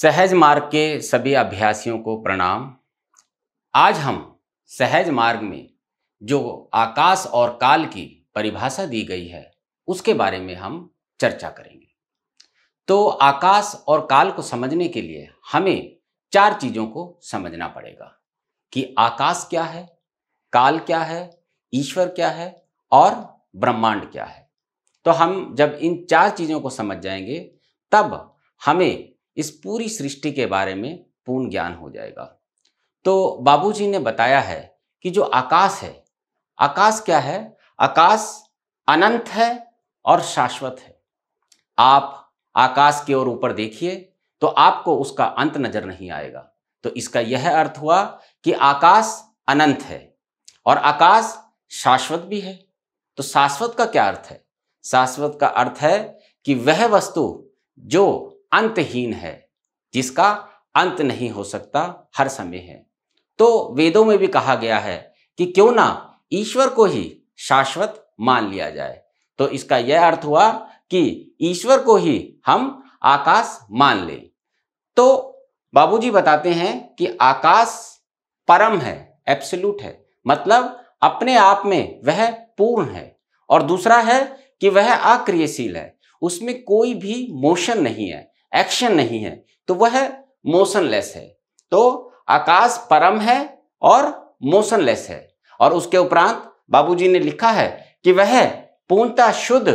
सहज मार्ग के सभी अभ्यासियों को प्रणाम आज हम सहज मार्ग में जो आकाश और काल की परिभाषा दी गई है उसके बारे में हम चर्चा करेंगे तो आकाश और काल को समझने के लिए हमें चार चीज़ों को समझना पड़ेगा कि आकाश क्या है काल क्या है ईश्वर क्या है और ब्रह्मांड क्या है तो हम जब इन चार चीज़ों को समझ जाएंगे तब हमें इस पूरी सृष्टि के बारे में पूर्ण ज्ञान हो जाएगा तो बाबूजी ने बताया है कि जो आकाश है आकाश क्या है आकाश अनंत है और शाश्वत है आप आकाश की ओर ऊपर देखिए तो आपको उसका अंत नजर नहीं आएगा तो इसका यह अर्थ हुआ कि आकाश अनंत है और आकाश शाश्वत भी है तो शाश्वत का क्या अर्थ है शाश्वत का अर्थ है कि वह वस्तु जो अंतहीन है जिसका अंत नहीं हो सकता हर समय है तो वेदों में भी कहा गया है कि क्यों ना ईश्वर को ही शाश्वत मान लिया जाए तो इसका यह अर्थ हुआ कि ईश्वर को ही हम आकाश मान लें तो बाबूजी बताते हैं कि आकाश परम है एब्सोल्यूट है मतलब अपने आप में वह पूर्ण है और दूसरा है कि वह अक्रियशील है उसमें कोई भी मोशन नहीं है एक्शन नहीं है तो वह मोशनलेस है तो आकाश परम है और मोशनलेस है और उसके उपरांत बाबूजी ने लिखा है कि वह पूर्णता शुद्ध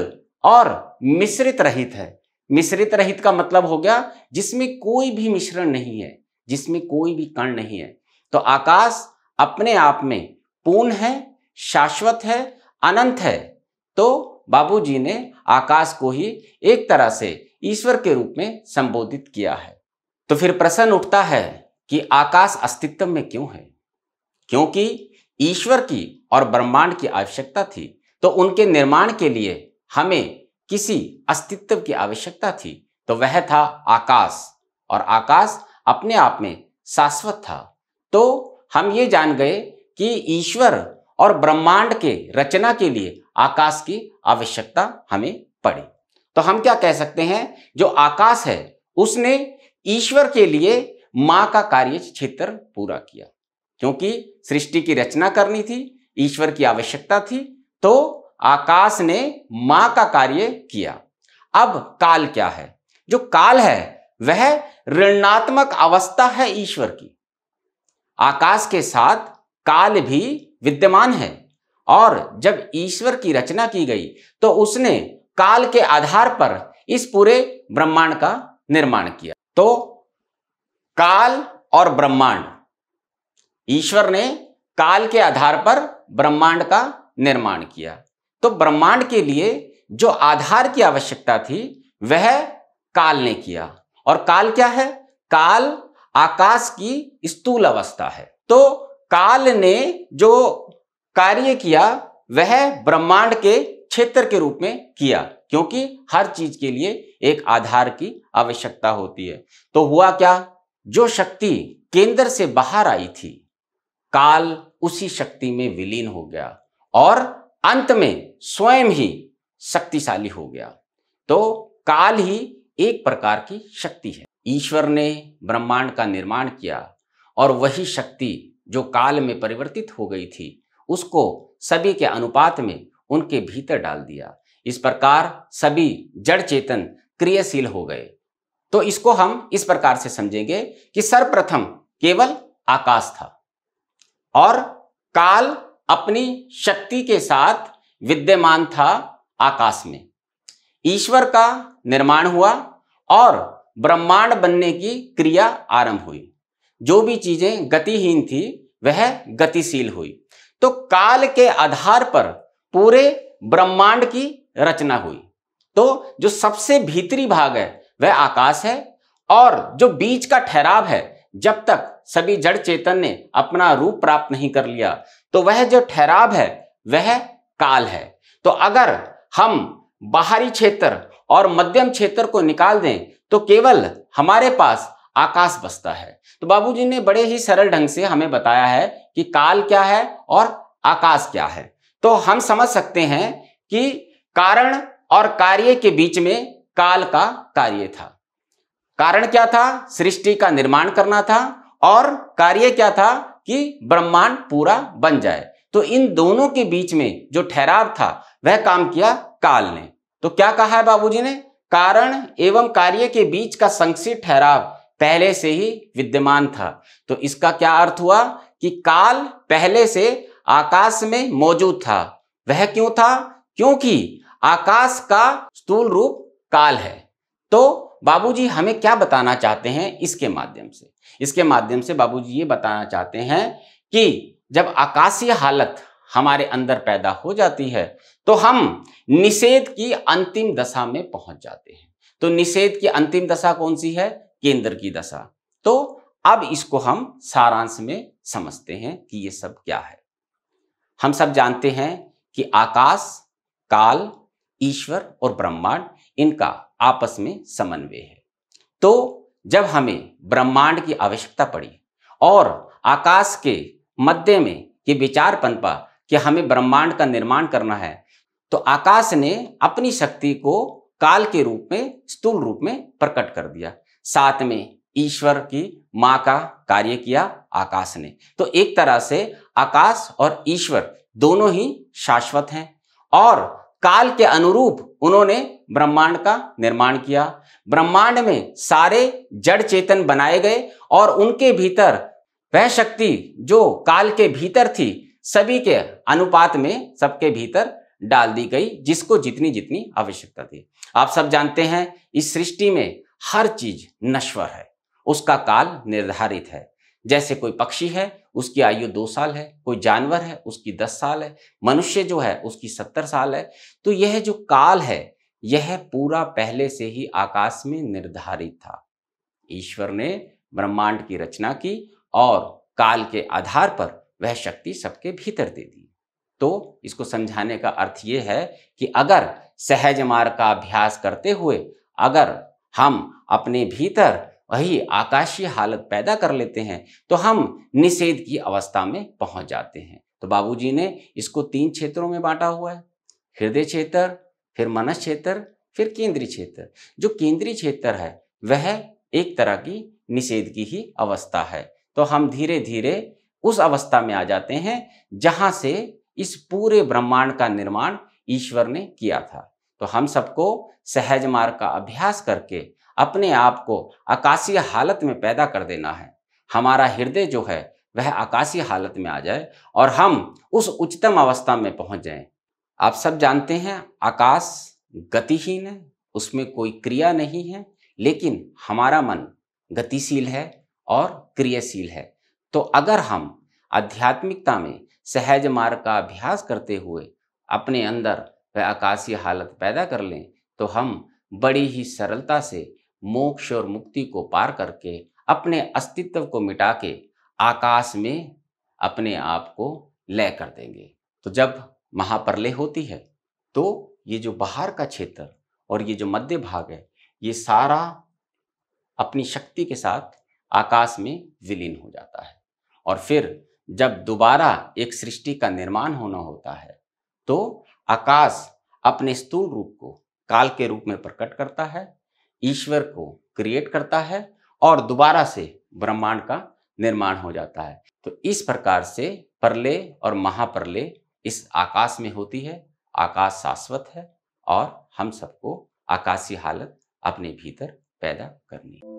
और मिश्रित रहित है मिश्रित रहित का मतलब हो गया जिसमें कोई भी मिश्रण नहीं है जिसमें कोई भी कण नहीं है तो आकाश अपने आप में पूर्ण है शाश्वत है अनंत है तो बाबूजी ने आकाश को ही एक तरह से ईश्वर के रूप में संबोधित किया है तो फिर प्रश्न उठता है कि आकाश अस्तित्व में क्यों है क्योंकि ईश्वर की और ब्रह्मांड की आवश्यकता थी तो उनके निर्माण के लिए हमें किसी अस्तित्व की आवश्यकता थी तो वह था आकाश और आकाश अपने आप में शाश्वत था तो हम ये जान गए कि ईश्वर और ब्रह्मांड के रचना के लिए आकाश की आवश्यकता हमें पड़े तो हम क्या कह सकते हैं जो आकाश है उसने ईश्वर के लिए मां का कार्य क्षेत्र पूरा किया क्योंकि सृष्टि की रचना करनी थी ईश्वर की आवश्यकता थी तो आकाश ने मां का कार्य किया अब काल क्या है जो काल है वह ऋणात्मक अवस्था है ईश्वर की आकाश के साथ काल भी विद्यमान है और जब ईश्वर की रचना की गई तो उसने काल के आधार पर इस पूरे ब्रह्मांड का निर्माण किया तो काल और ब्रह्मांड ईश्वर ने काल के आधार पर ब्रह्मांड का निर्माण किया तो ब्रह्मांड के लिए जो आधार की आवश्यकता थी वह काल ने किया और काल क्या है काल आकाश की स्थूल अवस्था है तो काल ने जो कार्य किया वह ब्रह्मांड के क्षेत्र के रूप में किया क्योंकि हर चीज के लिए एक आधार की आवश्यकता होती है तो हुआ क्या जो शक्ति केंद्र से बाहर आई थी काल उसी शक्ति में विलीन हो गया और अंत में स्वयं ही शक्तिशाली हो गया तो काल ही एक प्रकार की शक्ति है ईश्वर ने ब्रह्मांड का निर्माण किया और वही शक्ति जो काल में परिवर्तित हो गई थी उसको सभी के अनुपात में उनके भीतर डाल दिया इस प्रकार सभी जड़ चेतन क्रियाशील हो गए तो इसको हम इस प्रकार से समझेंगे कि सर्वप्रथम केवल आकाश था और काल अपनी शक्ति के साथ विद्यमान था आकाश में ईश्वर का निर्माण हुआ और ब्रह्मांड बनने की क्रिया आरंभ हुई जो भी चीजें गतिहीन थी वह गतिशील हुई तो काल के आधार पर पूरे ब्रह्मांड की रचना हुई तो जो सबसे भीतरी भाग है वह आकाश है और जो बीच का ठहराव है जब तक सभी जड़ चेतन ने अपना रूप प्राप्त नहीं कर लिया तो वह जो ठहराव है वह काल है तो अगर हम बाहरी क्षेत्र और मध्यम क्षेत्र को निकाल दें तो केवल हमारे पास आकाश बसता है तो बाबूजी ने बड़े ही सरल ढंग से हमें बताया है कि काल क्या है और आकाश क्या है तो हम समझ सकते हैं कि कारण और कार्य के बीच में काल का कार्य था कारण क्या था सृष्टि का निर्माण करना था और कार्य क्या था कि ब्रह्मांड पूरा बन जाए तो इन दोनों के बीच में जो ठहराव था वह काम किया काल ने तो क्या कहा है बाबूजी ने कारण एवं कार्य के बीच का संक्षिप्त ठहराव पहले से ही विद्यमान था तो इसका क्या अर्थ हुआ कि काल पहले से आकाश में मौजूद था वह क्यों था क्योंकि आकाश का स्थूल रूप काल है तो बाबूजी हमें क्या बताना चाहते हैं इसके माध्यम से इसके माध्यम से बाबूजी ये बताना चाहते हैं कि जब आकाशीय हालत हमारे अंदर पैदा हो जाती है तो हम निषेध की अंतिम दशा में पहुंच जाते हैं तो निषेध की अंतिम दशा कौन सी है केंद्र की दशा तो अब इसको हम सारांश में समझते हैं कि ये सब क्या है हम सब जानते हैं कि आकाश काल ईश्वर और ब्रह्मांड इनका आपस में समन्वय है तो जब हमें ब्रह्मांड की आवश्यकता पड़ी और आकाश के मध्य में ये विचार पनपा कि हमें ब्रह्मांड का निर्माण करना है तो आकाश ने अपनी शक्ति को काल के रूप में स्थूल रूप में प्रकट कर दिया साथ में ईश्वर की माँ का कार्य किया आकाश ने तो एक तरह से आकाश और ईश्वर दोनों ही शाश्वत हैं और काल के अनुरूप उन्होंने ब्रह्मांड का निर्माण किया ब्रह्मांड में सारे जड़ चेतन बनाए गए और उनके भीतर वह शक्ति जो काल के भीतर थी सभी के अनुपात में सबके भीतर डाल दी गई जिसको जितनी जितनी आवश्यकता थी आप सब जानते हैं इस सृष्टि में हर चीज नश्वर है उसका काल निर्धारित है जैसे कोई पक्षी है उसकी आयु दो साल है कोई जानवर है उसकी दस साल है मनुष्य जो है उसकी सत्तर साल है तो यह जो काल है यह पूरा पहले से ही आकाश में निर्धारित था ईश्वर ने ब्रह्मांड की रचना की और काल के आधार पर वह शक्ति सबके भीतर दे दी तो इसको समझाने का अर्थ यह है कि अगर सहज मार्ग का अभ्यास करते हुए अगर हम अपने भीतर वही आकाशीय हालत पैदा कर लेते हैं तो हम निषेध की अवस्था में पहुंच जाते हैं तो बाबूजी ने इसको तीन क्षेत्रों में बांटा हुआ है हृदय क्षेत्र फिर मनस क्षेत्र फिर केंद्रीय क्षेत्र जो केंद्रीय क्षेत्र है वह एक तरह की निषेध की ही अवस्था है तो हम धीरे धीरे उस अवस्था में आ जाते हैं जहां से इस पूरे ब्रह्मांड का निर्माण ईश्वर ने किया था तो हम सबको सहज मार्ग का अभ्यास करके अपने आप को आकाशीय हालत में पैदा कर देना है हमारा हृदय जो है वह आकाशीय हालत में आ जाए और हम उस उच्चतम अवस्था में पहुंच जाएं। आप सब जानते हैं आकाश गतिहीन है उसमें कोई क्रिया नहीं है लेकिन हमारा मन गतिशील है और क्रियाशील है तो अगर हम आध्यात्मिकता में सहज मार्ग का अभ्यास करते हुए अपने अंदर वह आकाशीय हालत पैदा कर लें तो हम बड़ी ही सरलता से मोक्ष और मुक्ति को पार करके अपने अस्तित्व को मिटा के आकाश में अपने आप को लय कर देंगे तो जब महाप्रलय होती है तो ये जो बाहर का क्षेत्र और ये जो मध्य भाग है ये सारा अपनी शक्ति के साथ आकाश में विलीन हो जाता है और फिर जब दोबारा एक सृष्टि का निर्माण होना होता है तो आकाश अपने स्थूल रूप को काल के रूप में प्रकट करता है ईश्वर को क्रिएट करता है और दोबारा से ब्रह्मांड का निर्माण हो जाता है तो इस प्रकार से परले और महाप्रलय इस आकाश में होती है आकाश शाश्वत है और हम सबको आकाशीय हालत अपने भीतर पैदा करनी